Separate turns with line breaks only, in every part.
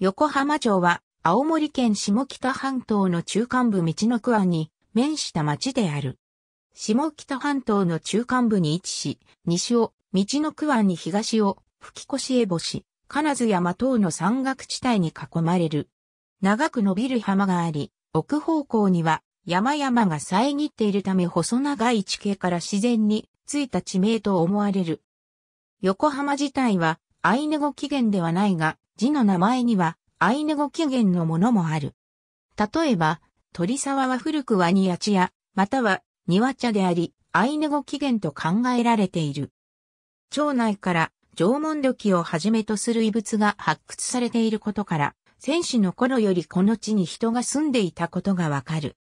横浜町は、青森県下北半島の中間部道の桑に面した町である。下北半島の中間部に位置し、西を、道の桑に東を、吹越江星、金津山等の山岳地帯に囲まれる。長く伸びる浜があり、奥方向には山々が遮っているため細長い地形から自然についた地名と思われる。横浜自体はアイヌ語起源ではないが、字の名前にはアイヌ語起源のものもある。例えば、鳥沢は古くはニヤチヤ、またはニワチャであり、アイヌ語起源と考えられている。町内から縄文土器をはじめとする遺物が発掘されていることから、戦士の頃よりこの地に人が住んでいたことがわかる。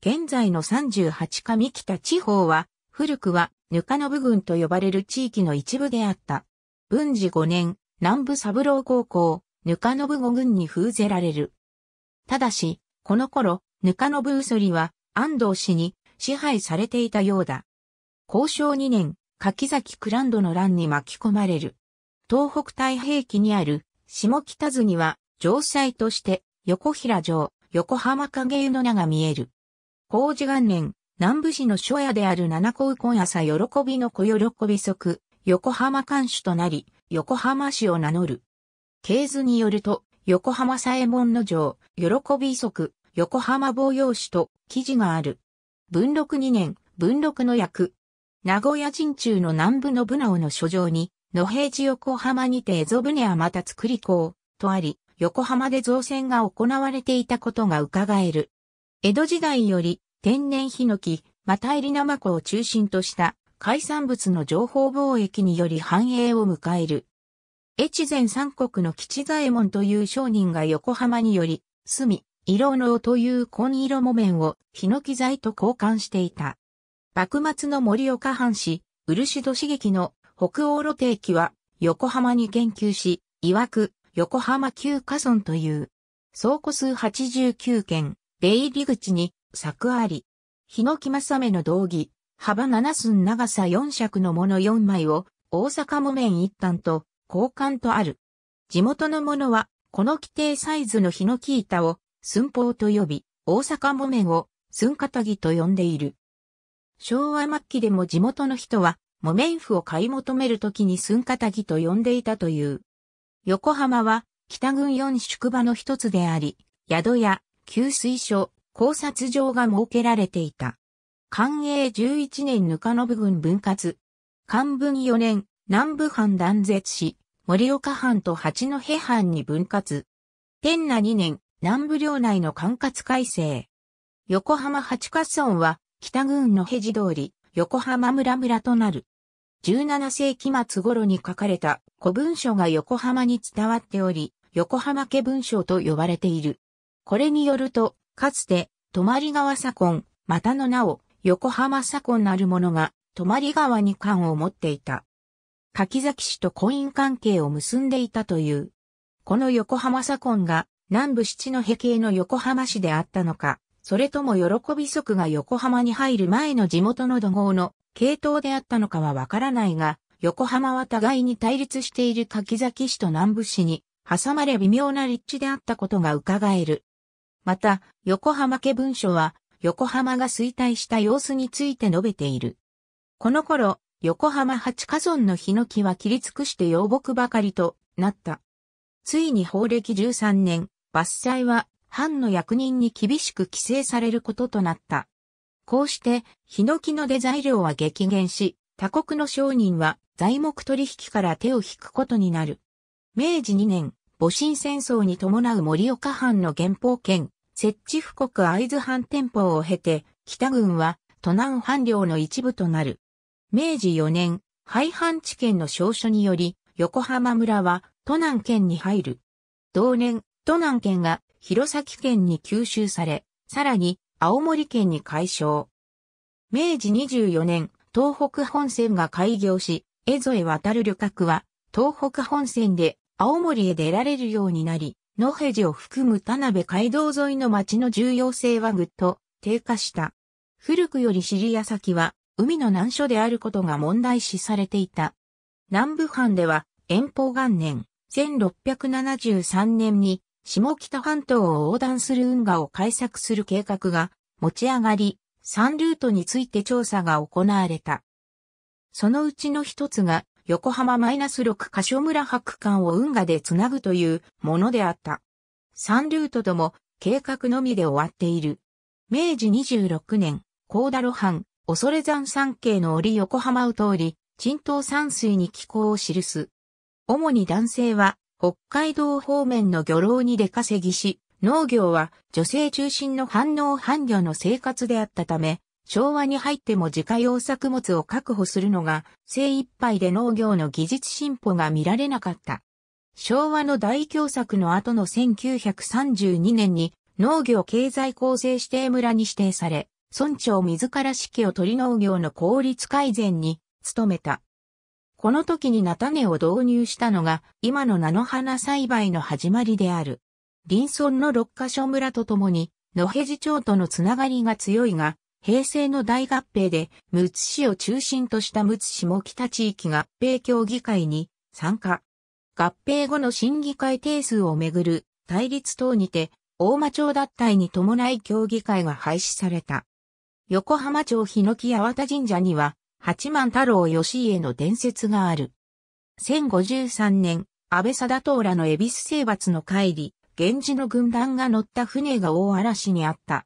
現在の38上北地方は、古くはぬかの部群と呼ばれる地域の一部であった。文治5年、南部三郎高校、ぬかのぶ五軍に封ぜられる。ただし、この頃、ぬかのぶうそりは安藤氏に支配されていたようだ。交渉2年、柿崎クランドの乱に巻き込まれる。東北太平記にある下北津には城塞として横平城、横浜影湯の名が見える。工事元年、南部市の初夜である七高今朝喜びの小喜び即、横浜監守となり、横浜市を名乗る。系図によると、横浜左衛門の城、喜び足、横浜防洋市と記事がある。文禄2年、文禄の役。名古屋陣中の南部のブナの書状に、野平寺横浜にて蝦夷船はまた作り港、とあり、横浜で造船が行われていたことが伺える。江戸時代より、天然ヒノキ、また入りナマコを中心とした海産物の情報貿易により繁栄を迎える。越前三国の吉左衛門という商人が横浜により、住み、色のという紺色木綿を檜材と交換していた。幕末の森岡藩士、漆戸茂樹の北欧露定期は横浜に研究し、曰く横浜旧家村という倉庫数89件、出入り口に柵あり、檜正目の道義、幅7寸長さ4尺のもの4枚を大阪木綿一端と交換とある。地元のものはこの規定サイズのヒノキ板を寸法と呼び、大阪木綿を寸片木と呼んでいる。昭和末期でも地元の人は木綿布を買い求めるときに寸片木と呼んでいたという。横浜は北軍4宿場の一つであり、宿や給水所、考察場が設けられていた。寛永11年ぬの信軍分割。漢文4年、南部藩断絶し、森岡藩と八戸藩に分割。天那2年、南部領内の管轄改正。横浜八カ村は、北軍のヘジ通り、横浜村村となる。17世紀末頃に書かれた古文書が横浜に伝わっており、横浜家文書と呼ばれている。これによると、かつて、泊川左近、またの名を、横浜左近なる者が、泊川に館を持っていた。柿崎氏と婚姻関係を結んでいたという。この横浜左近が、南部七平景の横浜市であったのか、それとも喜び足が横浜に入る前の地元の土豪の系統であったのかはわからないが、横浜は互いに対立している柿崎市と南部市に挟まれ微妙な立地であったことが伺える。また、横浜家文書は横浜が衰退した様子について述べている。この頃、横浜八家村のヒノキは切り尽くして養木ばかりとなった。ついに法暦13年、伐採は藩の役人に厳しく規制されることとなった。こうして、ヒノキの出材料は激減し、他国の商人は材木取引から手を引くことになる。明治2年、戊辰戦争に伴う盛岡藩の原方権、設置布告会津藩店舗を経て、北軍は都南藩領の一部となる。明治4年、廃藩置県の証書により、横浜村は都南県に入る。同年、都南県が弘前県に吸収され、さらに青森県に解消。明治24年、東北本線が開業し、江戸へ渡る旅客は、東北本線で青森へ出られるようになり、野辺地を含む田辺街道沿いの町の重要性はぐっと低下した。古くより尻屋先は海の難所であることが問題視されていた。南部藩では遠方元年1673年に下北半島を横断する運河を開削する計画が持ち上がり、3ルートについて調査が行われた。そのうちの一つが横浜 -6 カ所村博館を運河でつなぐというものであった。3ルートとも計画のみで終わっている。明治26年、高田露伴、恐山山系の折横浜を通り、沈東山水に気候を記す。主に男性は北海道方面の漁労に出稼ぎし、農業は女性中心の反応反漁の生活であったため、昭和に入っても自家用作物を確保するのが精一杯で農業の技術進歩が見られなかった。昭和の大凶作の後の1932年に農業経済構成指定村に指定され、村長自ら指揮を取り農業の効率改善に努めた。この時に菜種を導入したのが今の菜の花栽培の始まりである。林村の六ヶ所村とともに野辺地町とのつながりが強いが、平成の大合併で、むつ市を中心としたむつ市も北地域合併協議会に参加。合併後の審議会定数をめぐる対立等にて、大間町脱退に伴い協議会が廃止された。横浜町日野木八幡神社には、八幡太郎義家の伝説がある。1053年、安倍貞党らの恵比寿征伐の帰り、源氏の軍団が乗った船が大嵐にあった。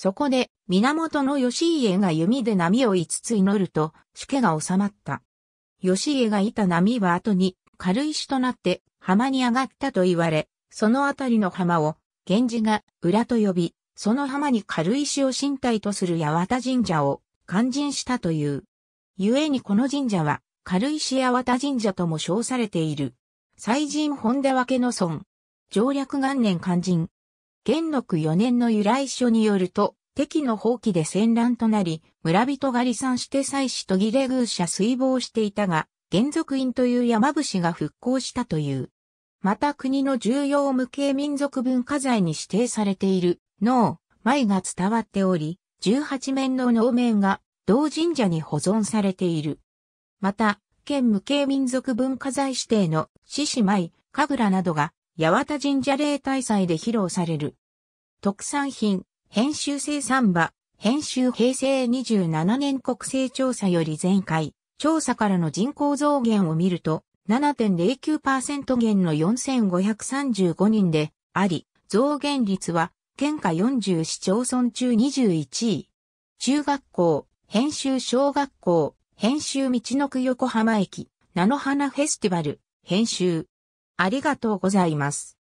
そこで、源義家が弓で波を5つ祈ると、主家が収まった。義家がいた波は後に、軽石となって、浜に上がったと言われ、そのあたりの浜を、源氏が裏と呼び、その浜に軽石を身体とする八幡神社を肝心したという。故にこの神社は、軽石八幡神社とも称されている。祭神本田分けの村。上略元年肝心、元禄4年の由来書によると、敵の放棄で戦乱となり、村人が離散して妻子とぎれ宮者水防していたが、元族院という山伏が復興したという。また国の重要無形民族文化財に指定されている脳、舞が伝わっており、18面の能面が同神社に保存されている。また、県無形民族文化財指定の獅子舞、神楽などが八幡神社例大祭で披露される。特産品、編集生産馬、編集平成27年国勢調査より前回、調査からの人口増減を見ると、7.09%減の4535人であり、増減率は、県下40市町村中21位。中学校、編集小学校、編集道の区横浜駅、菜の花フェスティバル、編集、ありがとうございます。